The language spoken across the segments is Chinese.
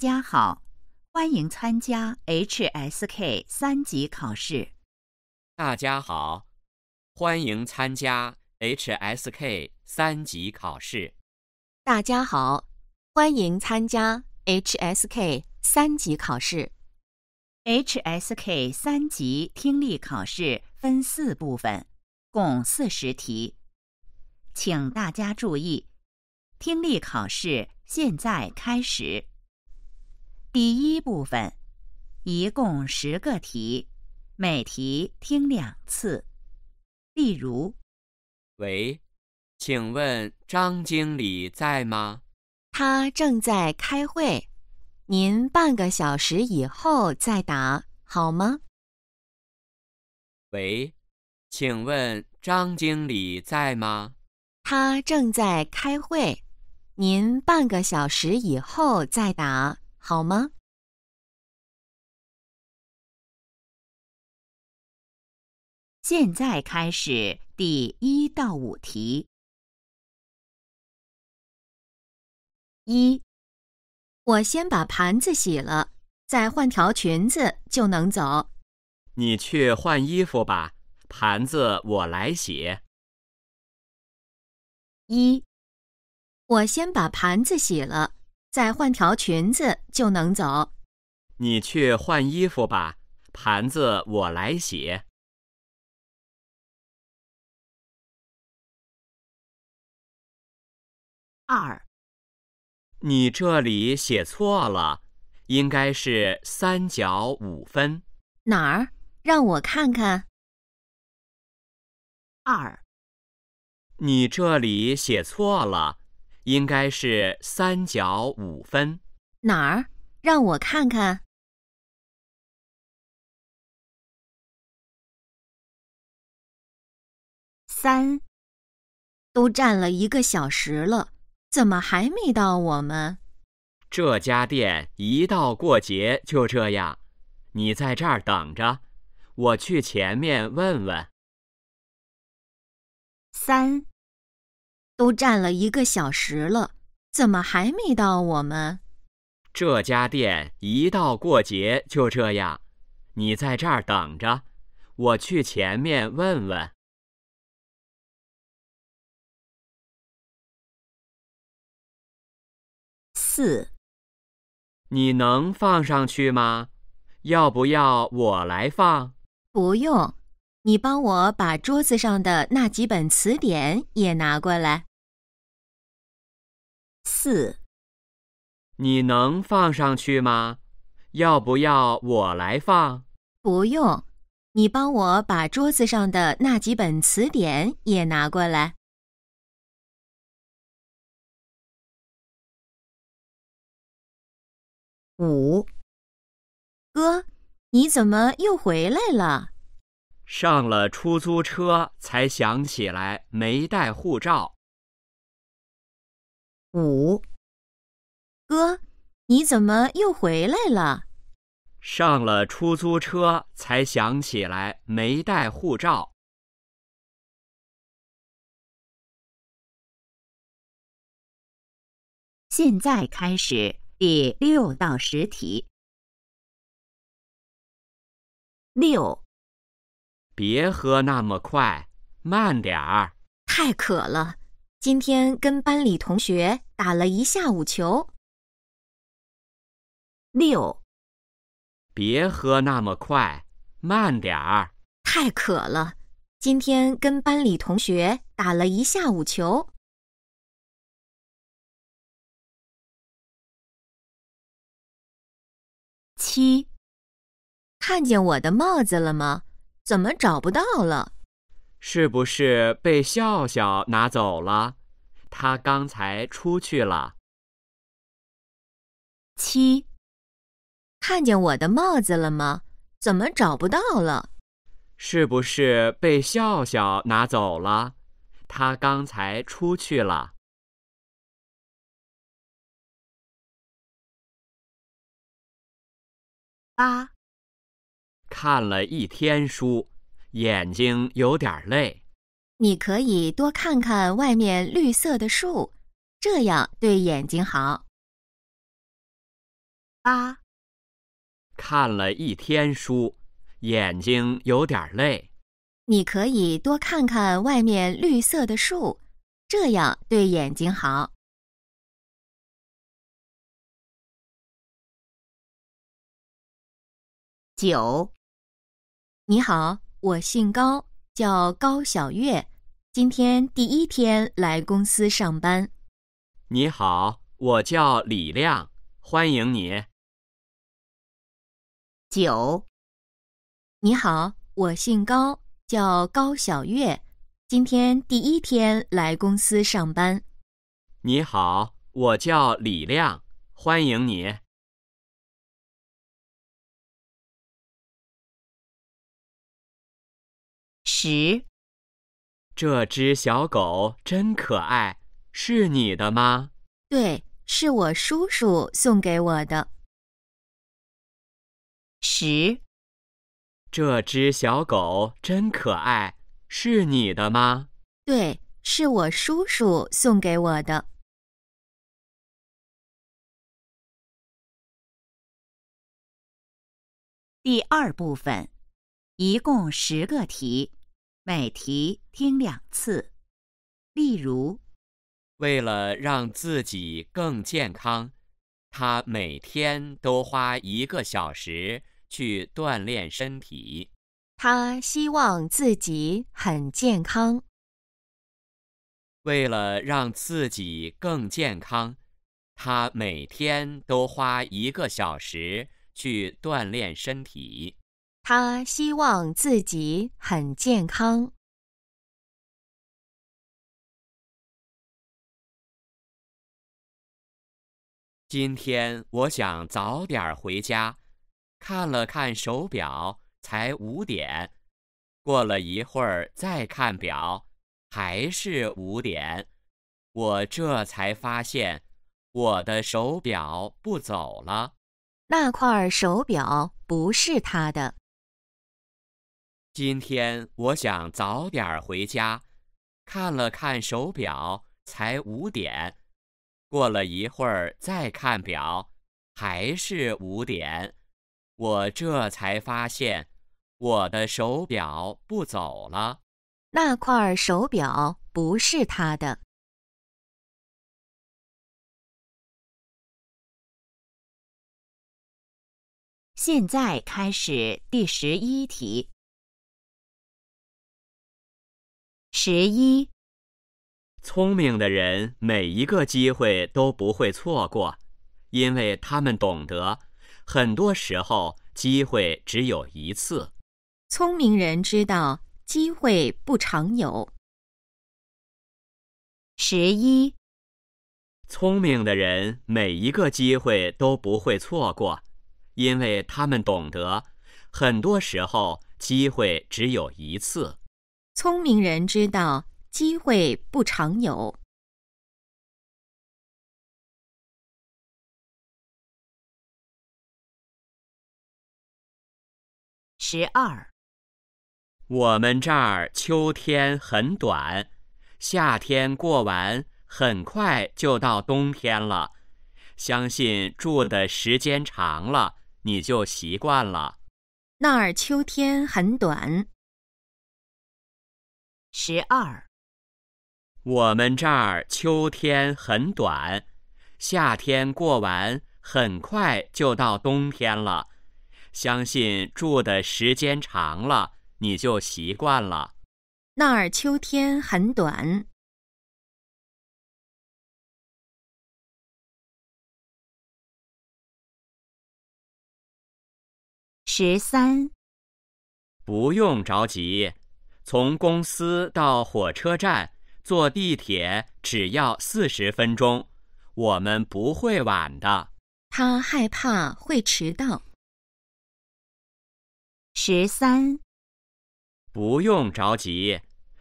大家好，欢迎参加 HSK 三级考试。大家好，欢迎参加 HSK 三级考试。大家好，欢迎参加 HSK 三级考试。HSK 三级听力考试分四部分，共四十题，请大家注意。听力考试现在开始。第一部分，一共十个题，每题听两次。例如：喂，请问张经理在吗？他正在开会，您半个小时以后再打好吗？喂，请问张经理在吗？他正在开会，您半个小时以后再打。好吗？现在开始第一到五题。一，我先把盘子洗了，再换条裙子就能走。你去换衣服吧，盘子我来洗。一，我先把盘子洗了。再换条裙子就能走。你去换衣服吧，盘子我来洗。二，你这里写错了，应该是三角五分。哪儿？让我看看。二，你这里写错了。应该是三角五分，哪儿？让我看看。三。都站了一个小时了，怎么还没到我们？这家店一到过节就这样。你在这儿等着，我去前面问问。三。都站了一个小时了，怎么还没到我们？这家店一到过节就这样。你在这儿等着，我去前面问问。四，你能放上去吗？要不要我来放？不用，你帮我把桌子上的那几本词典也拿过来。四，你能放上去吗？要不要我来放？不用，你帮我把桌子上的那几本词典也拿过来。五，哥，你怎么又回来了？上了出租车才想起来没带护照。五哥，你怎么又回来了？上了出租车才想起来没带护照。现在开始第六到十题。六，别喝那么快，慢点儿。太渴了。今天跟班里同学打了一下午球。六，别喝那么快，慢点儿。太渴了。今天跟班里同学打了一下午球。七，看见我的帽子了吗？怎么找不到了？是不是被笑笑拿走了？他刚才出去了。七，看见我的帽子了吗？怎么找不到了？是不是被笑笑拿走了？他刚才出去了。八，看了一天书。眼睛有点累，你可以多看看外面绿色的树，这样对眼睛好。八，看了一天书，眼睛有点累，你可以多看看外面绿色的树，这样对眼睛好。九，你好。我姓高，叫高小月，今天第一天来公司上班。你好，我叫李亮，欢迎你。九。你好，我姓高，叫高小月，今天第一天来公司上班。你好，我叫李亮，欢迎你。十，这只小狗真可爱，是你的吗？对，是我叔叔送给我的。十，这只小狗真可爱，是你的吗？对，是我叔叔送给我的。第二部分，一共十个题。每题听两次。例如，为了让自己更健康，他每天都花一个小时去锻炼身体。他希望自己很健康。为了让自己更健康，他每天都花一个小时去锻炼身体。他希望自己很健康。今天我想早点回家，看了看手表，才五点。过了一会儿再看表，还是五点。我这才发现，我的手表不走了。那块手表不是他的。今天我想早点回家，看了看手表，才五点。过了一会儿再看表，还是五点。我这才发现，我的手表不走了。那块手表不是他的。现在开始第十一题。十一，聪明的人每一个机会都不会错过，因为他们懂得，很多时候机会只有一次。聪明人知道机会不常有。十一，聪明的人每一个机会都不会错过，因为他们懂得，很多时候机会只有一次。聪明人知道机会不常有。十二，我们这儿秋天很短，夏天过完很快就到冬天了。相信住的时间长了，你就习惯了。那儿秋天很短。十二，我们这儿秋天很短，夏天过完很快就到冬天了。相信住的时间长了，你就习惯了。那儿秋天很短。十三，不用着急。从公司到火车站坐地铁只要四十分钟，我们不会晚的。他害怕会迟到。十三，不用着急。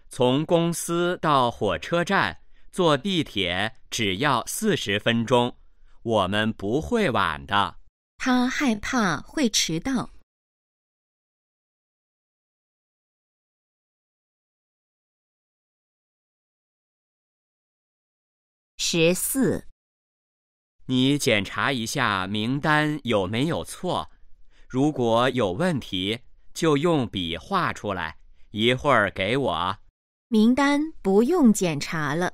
从公司到火车站坐地铁只要四十分钟，我们不会晚的。他害怕会迟到。十四，你检查一下名单有没有错，如果有问题就用笔画出来，一会儿给我。名单不用检查了。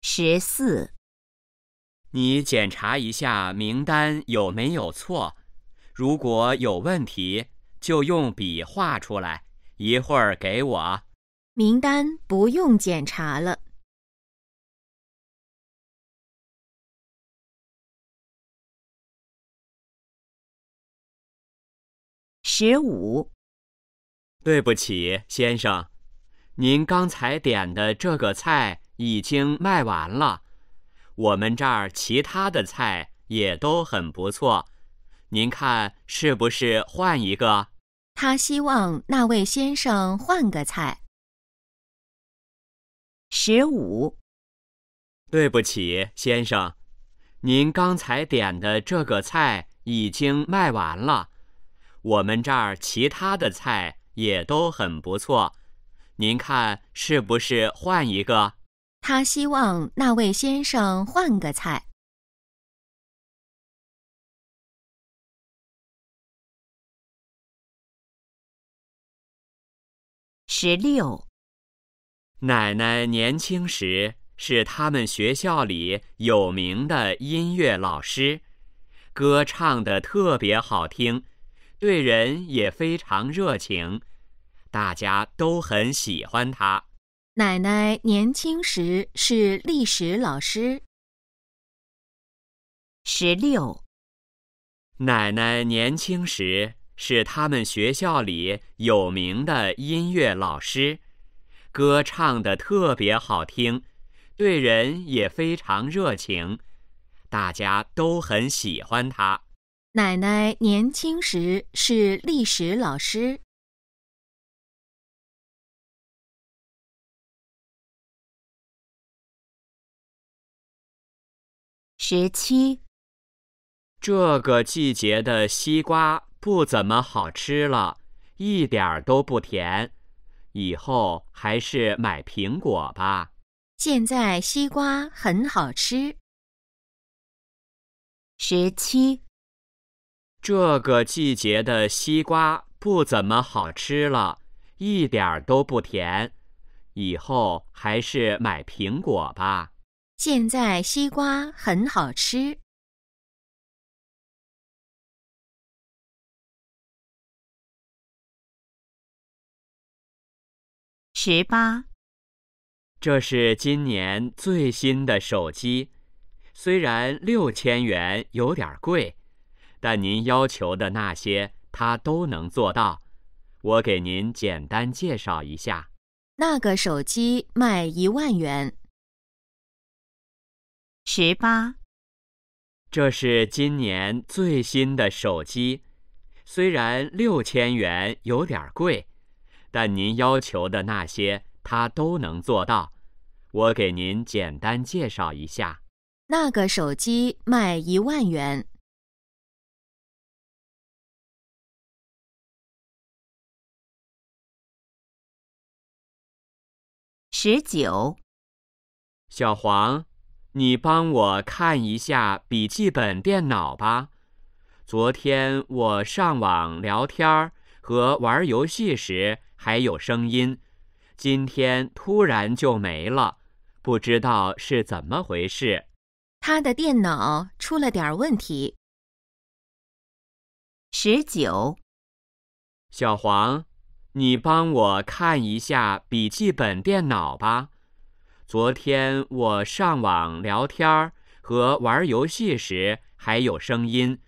十四，你检查一下名单有没有错，如果有问题就用笔画出来，一会儿给我。名单不用检查了。十五，对不起，先生，您刚才点的这个菜已经卖完了。我们这儿其他的菜也都很不错，您看是不是换一个？他希望那位先生换个菜。十五，对不起，先生，您刚才点的这个菜已经卖完了。我们这儿其他的菜也都很不错，您看是不是换一个？他希望那位先生换个菜。十六，奶奶年轻时是他们学校里有名的音乐老师，歌唱的特别好听。对人也非常热情，大家都很喜欢他。奶奶年轻时是历史老师。十六，奶奶年轻时是他们学校里有名的音乐老师，歌唱的特别好听，对人也非常热情，大家都很喜欢她。奶奶年轻时是历史老师。十七，这个季节的西瓜不怎么好吃了，一点儿都不甜，以后还是买苹果吧。现在西瓜很好吃。十七。这个季节的西瓜不怎么好吃了，一点都不甜。以后还是买苹果吧。现在西瓜很好吃。十八。这是今年最新的手机，虽然六千元有点贵。但您要求的那些，他都能做到。我给您简单介绍一下，那个手机卖一万元，十八。这是今年最新的手机，虽然六千元有点贵，但您要求的那些他都能做到。我给您简单介绍一下，那个手机卖一万元。十九，小黄，你帮我看一下笔记本电脑吧。昨天我上网聊天和玩游戏时还有声音，今天突然就没了，不知道是怎么回事。他的电脑出了点问题。十九，小黄。你帮我看一下笔记本电脑吧。昨天我上网聊天儿和玩游戏时还有声音，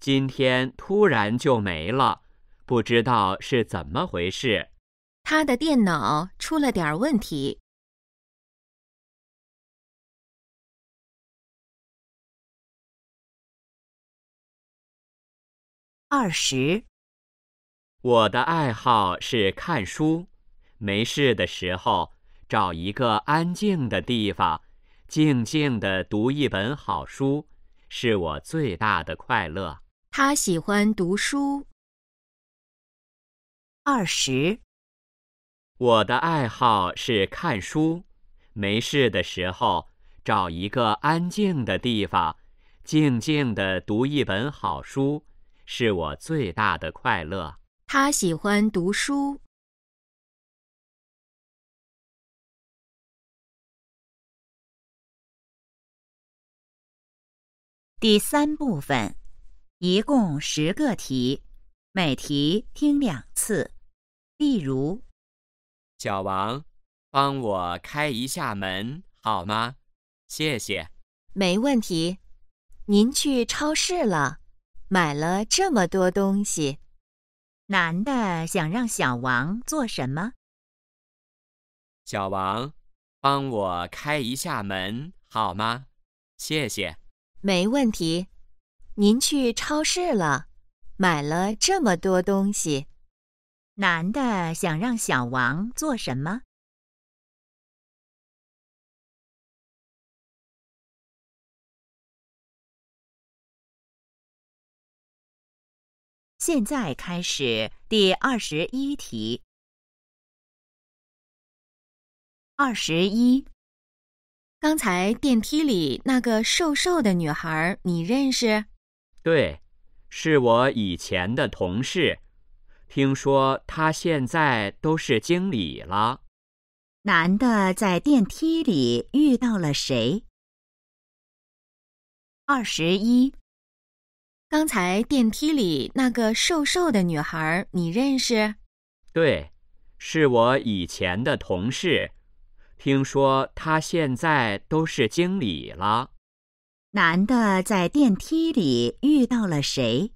今天突然就没了，不知道是怎么回事。他的电脑出了点问题。二十。我的爱好是看书，没事的时候找一个安静的地方，静静地读一本好书，是我最大的快乐。他喜欢读书。二十。我的爱好是看书，没事的时候找一个安静的地方，静静地读一本好书，是我最大的快乐。他喜欢读书。第三部分，一共十个题，每题听两次。例如，小王，帮我开一下门好吗？谢谢。没问题。您去超市了，买了这么多东西。男的想让小王做什么？小王，帮我开一下门好吗？谢谢。没问题。您去超市了，买了这么多东西。男的想让小王做什么？现在开始第二十一题。二十一，刚才电梯里那个瘦瘦的女孩，你认识？对，是我以前的同事，听说他现在都是经理了。男的在电梯里遇到了谁？二十一。刚才电梯里那个瘦瘦的女孩，你认识？对，是我以前的同事。听说她现在都是经理了。男的在电梯里遇到了谁？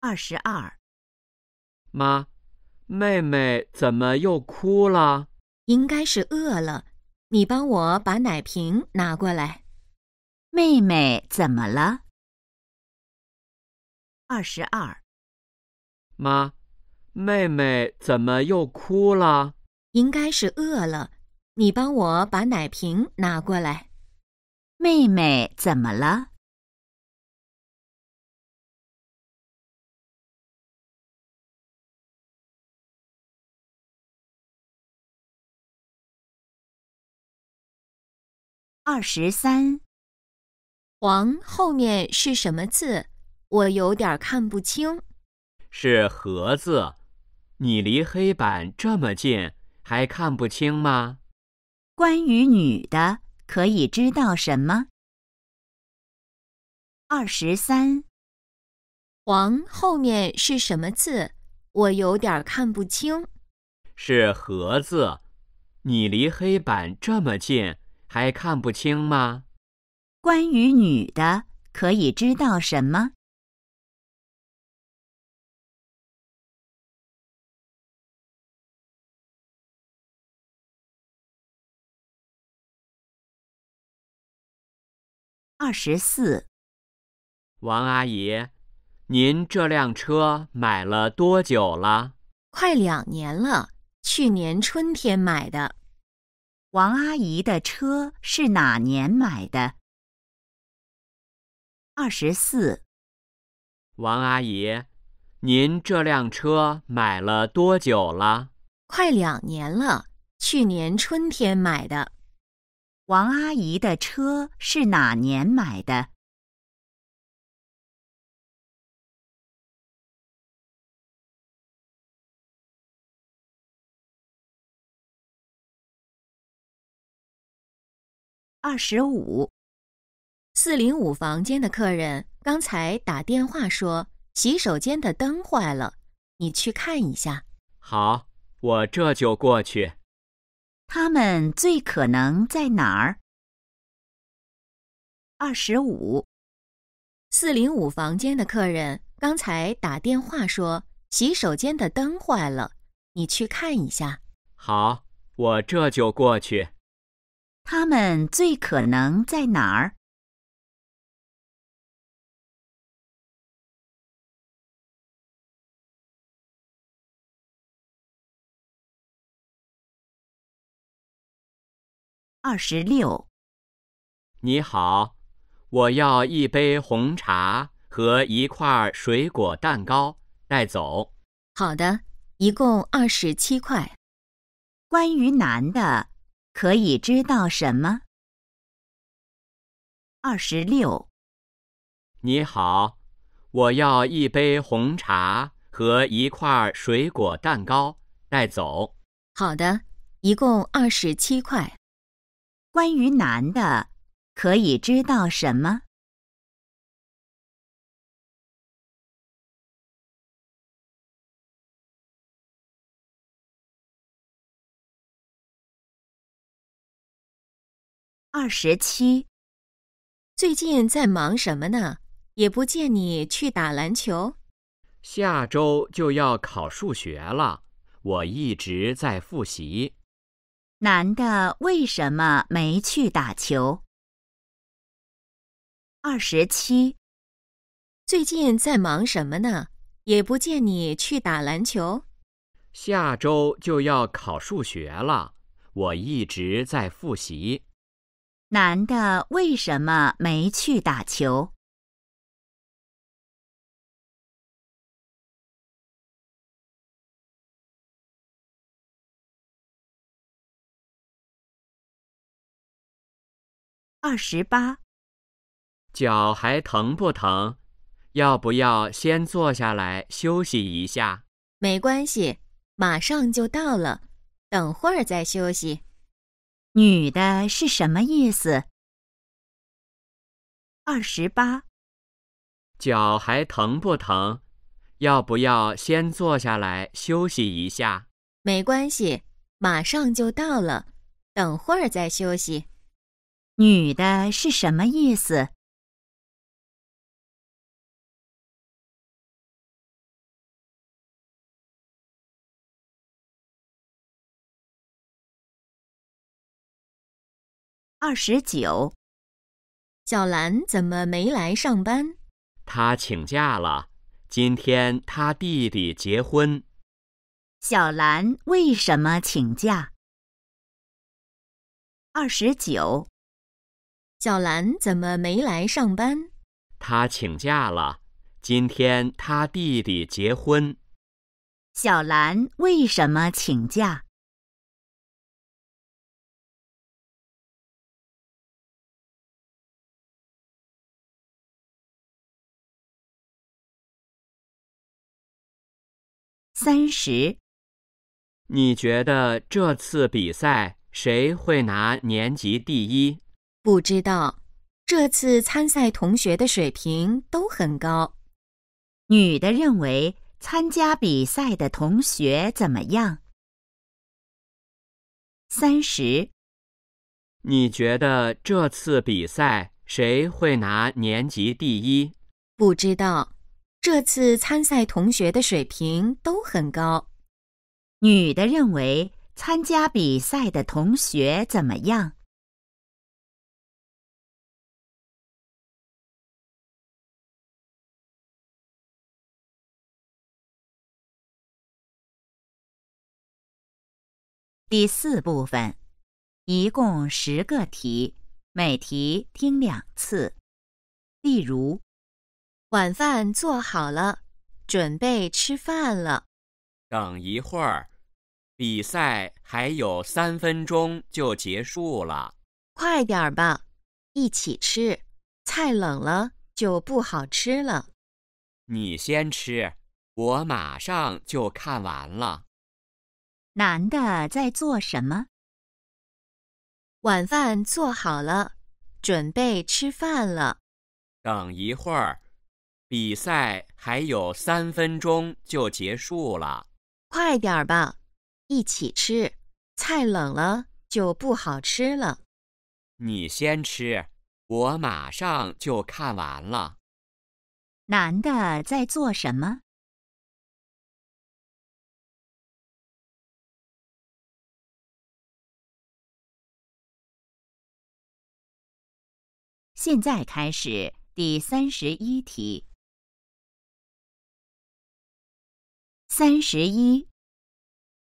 二十二。妈，妹妹怎么又哭了？应该是饿了，你帮我把奶瓶拿过来。妹妹怎么了？二十二。妈，妹妹怎么又哭了？应该是饿了，你帮我把奶瓶拿过来。妹妹怎么了？二十三，黄后面是什么字？我有点看不清。是“和”字。你离黑板这么近，还看不清吗？关于女的，可以知道什么？二十三，黄后面是什么字？我有点看不清。是“和”字。你离黑板这么近。还看不清吗？关于女的，可以知道什么？二十四。王阿姨，您这辆车买了多久了？快两年了，去年春天买的。王阿姨的车是哪年买的？二十四。王阿姨，您这辆车买了多久了？快两年了，去年春天买的。王阿姨的车是哪年买的？二十五，四零五房间的客人刚才打电话说洗手间的灯坏了，你去看一下。好，我这就过去。他们最可能在哪儿？二十五，四零五房间的客人刚才打电话说洗手间的灯坏了，你去看一下。好，我这就过去。他们最可能在哪儿？二十六。你好，我要一杯红茶和一块水果蛋糕带走。好的，一共二十七块。关于男的。可以知道什么？二十六。你好，我要一杯红茶和一块水果蛋糕带走。好的，一共二十七块。关于男的，可以知道什么？二十七，最近在忙什么呢？也不见你去打篮球。下周就要考数学了，我一直在复习。男的为什么没去打球？二十七，最近在忙什么呢？也不见你去打篮球。下周就要考数学了，我一直在复习。男的为什么没去打球？二十八，脚还疼不疼？要不要先坐下来休息一下？没关系，马上就到了，等会儿再休息。女的是什么意思？二十八，脚还疼不疼？要不要先坐下来休息一下？没关系，马上就到了，等会儿再休息。女的是什么意思？二十九，小兰怎么没来上班？她请假了，今天她弟弟结婚。小兰为什么请假？二十九，小兰怎么没来上班？她请假了，今天她弟弟结婚。小兰为什么请假？三十，你觉得这次比赛谁会拿年级第一？不知道，这次参赛同学的水平都很高。女的认为参加比赛的同学怎么样？三十，你觉得这次比赛谁会拿年级第一？不知道。这次参赛同学的水平都很高。女的认为参加比赛的同学怎么样？第四部分，一共十个题，每题听两次。例如。晚饭做好了，准备吃饭了。等一会儿，比赛还有三分钟就结束了。快点儿吧，一起吃，菜冷了就不好吃了。你先吃，我马上就看完了。男的在做什么？晚饭做好了，准备吃饭了。等一会儿。比赛还有三分钟就结束了，快点儿吧！一起吃，菜冷了就不好吃了。你先吃，我马上就看完了。男的在做什么？现在开始第三十一题。三十一，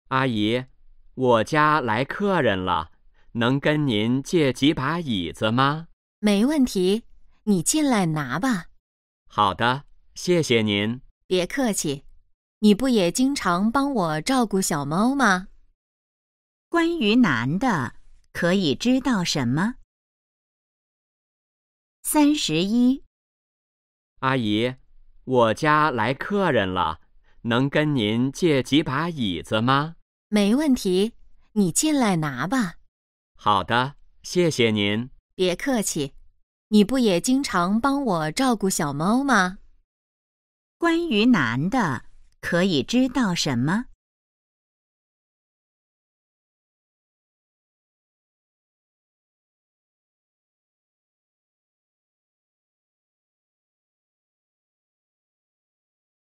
阿姨，我家来客人了，能跟您借几把椅子吗？没问题，你进来拿吧。好的，谢谢您。别客气，你不也经常帮我照顾小猫吗？关于男的，可以知道什么？三十一，阿姨，我家来客人了。能跟您借几把椅子吗？没问题，你进来拿吧。好的，谢谢您。别客气，你不也经常帮我照顾小猫吗？关于男的，可以知道什么？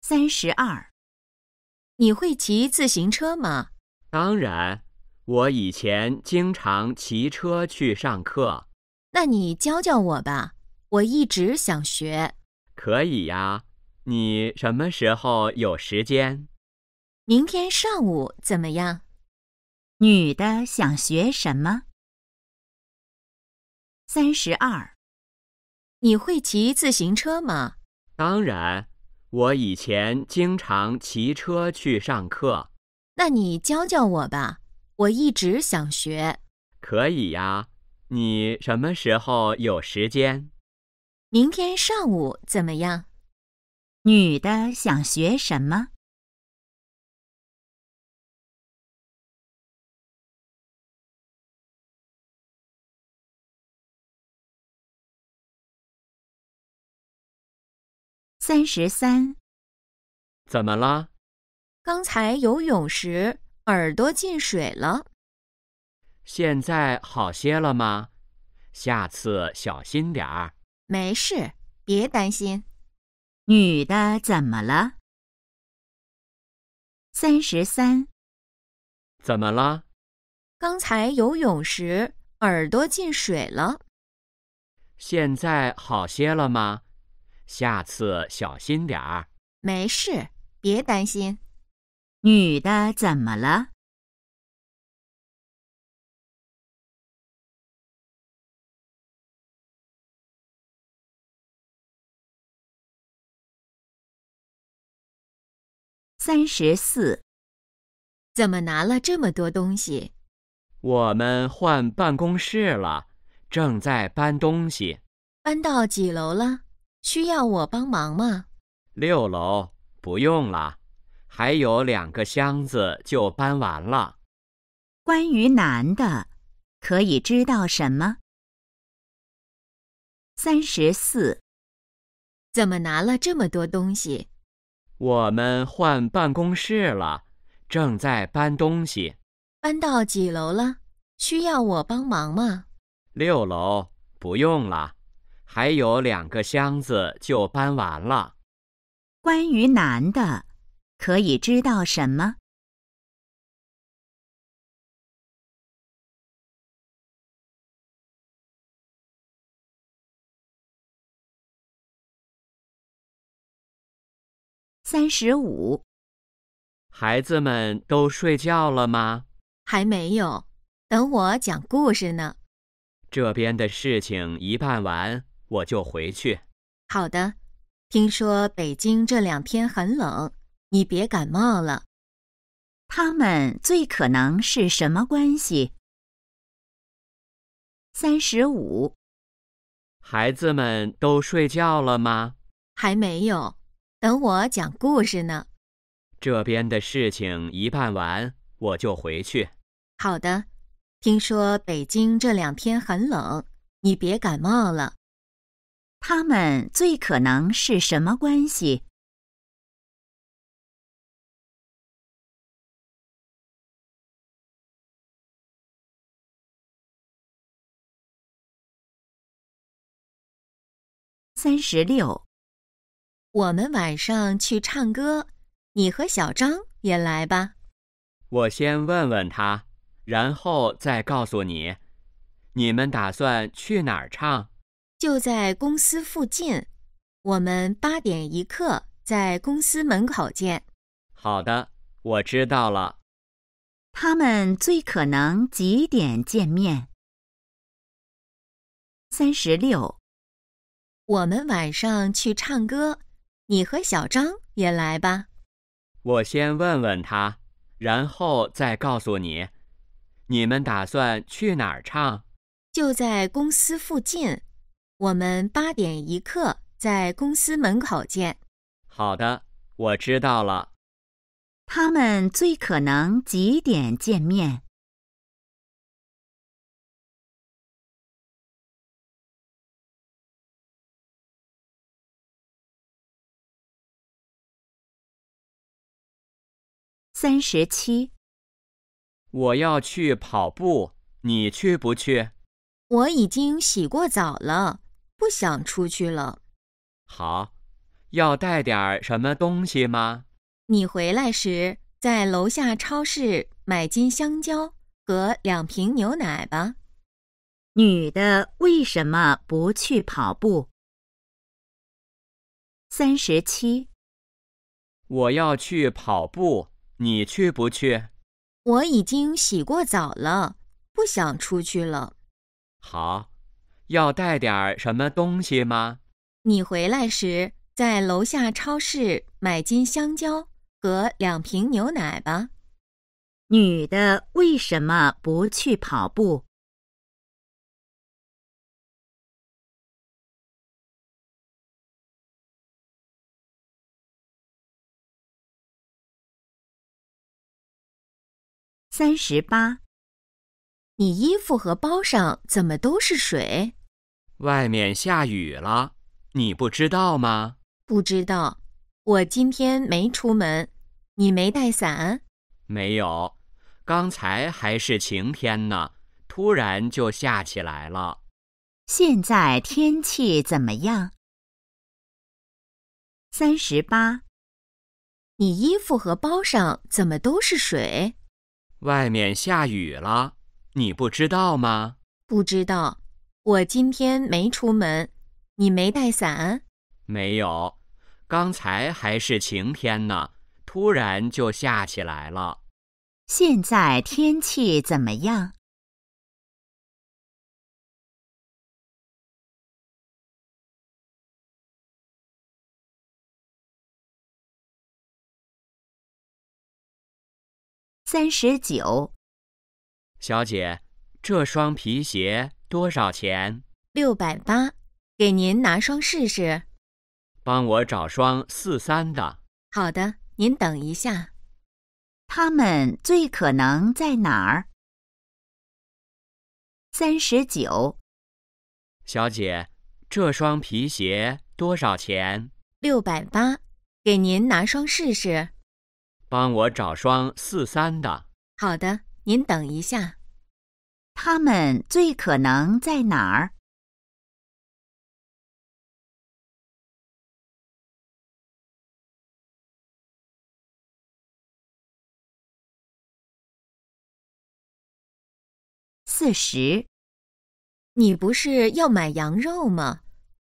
三十二。你会骑自行车吗？当然，我以前经常骑车去上课。那你教教我吧，我一直想学。可以呀，你什么时候有时间？明天上午怎么样？女的想学什么？三十二，你会骑自行车吗？当然。我以前经常骑车去上课，那你教教我吧，我一直想学。可以呀，你什么时候有时间？明天上午怎么样？女的想学什么？三十三，怎么了？刚才游泳时耳朵进水了。现在好些了吗？下次小心点儿。没事，别担心。女的怎么了？三十三，怎么了？刚才游泳时耳朵进水了。现在好些了吗？下次小心点儿。没事，别担心。女的怎么了？三十四。怎么拿了这么多东西？我们换办公室了，正在搬东西。搬到几楼了？需要我帮忙吗？六楼不用了，还有两个箱子就搬完了。关于男的，可以知道什么？三十四，怎么拿了这么多东西？我们换办公室了，正在搬东西。搬到几楼了？需要我帮忙吗？六楼不用了。还有两个箱子就搬完了。关于男的，可以知道什么？三十五。孩子们都睡觉了吗？还没有，等我讲故事呢。这边的事情一办完。我就回去。好的，听说北京这两天很冷，你别感冒了。他们最可能是什么关系？三十五。孩子们都睡觉了吗？还没有，等我讲故事呢。这边的事情一办完，我就回去。好的，听说北京这两天很冷，你别感冒了。他们最可能是什么关系？三十六，我们晚上去唱歌，你和小张也来吧。我先问问他，然后再告诉你。你们打算去哪儿唱？就在公司附近，我们八点一刻在公司门口见。好的，我知道了。他们最可能几点见面？三十六。我们晚上去唱歌，你和小张也来吧。我先问问他，然后再告诉你。你们打算去哪儿唱？就在公司附近。我们八点一刻在公司门口见。好的，我知道了。他们最可能几点见面？三十七。我要去跑步，你去不去？我已经洗过澡了。不想出去了。好，要带点什么东西吗？你回来时在楼下超市买斤香蕉和两瓶牛奶吧。女的为什么不去跑步？三十七。我要去跑步，你去不去？我已经洗过澡了，不想出去了。好。要带点儿什么东西吗？你回来时在楼下超市买斤香蕉和两瓶牛奶吧。女的为什么不去跑步？三十八。你衣服和包上怎么都是水？外面下雨了，你不知道吗？不知道，我今天没出门。你没带伞？没有，刚才还是晴天呢，突然就下起来了。现在天气怎么样？三十八。你衣服和包上怎么都是水？外面下雨了。你不知道吗？不知道，我今天没出门，你没带伞，没有。刚才还是晴天呢，突然就下起来了。现在天气怎么样？三十九。小姐，这双皮鞋多少钱？六百八，给您拿双试试。帮我找双四三的。好的，您等一下。他们最可能在哪儿？三十九。小姐，这双皮鞋多少钱？六百八，给您拿双试试。帮我找双四三的。好的。您等一下，他们最可能在哪儿？四十，你不是要买羊肉吗？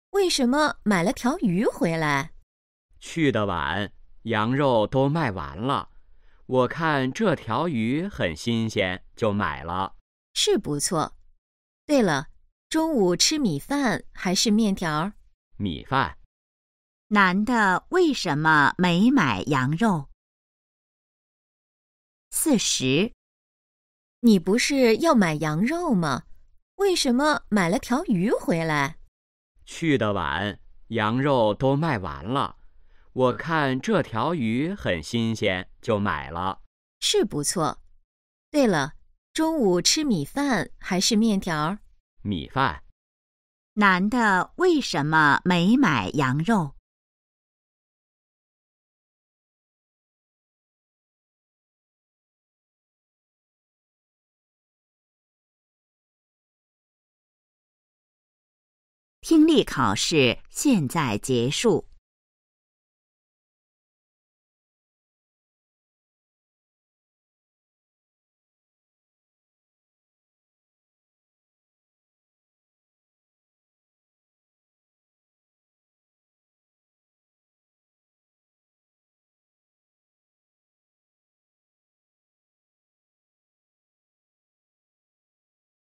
为什么买了条鱼回来？去的晚，羊肉都卖完了。我看这条鱼很新鲜，就买了。是不错。对了，中午吃米饭还是面条？米饭。男的为什么没买羊肉？四十。你不是要买羊肉吗？为什么买了条鱼回来？去的晚，羊肉都卖完了。我看这条鱼很新鲜，就买了。是不错。对了，中午吃米饭还是面条？米饭。男的为什么没买羊肉？听力考试现在结束。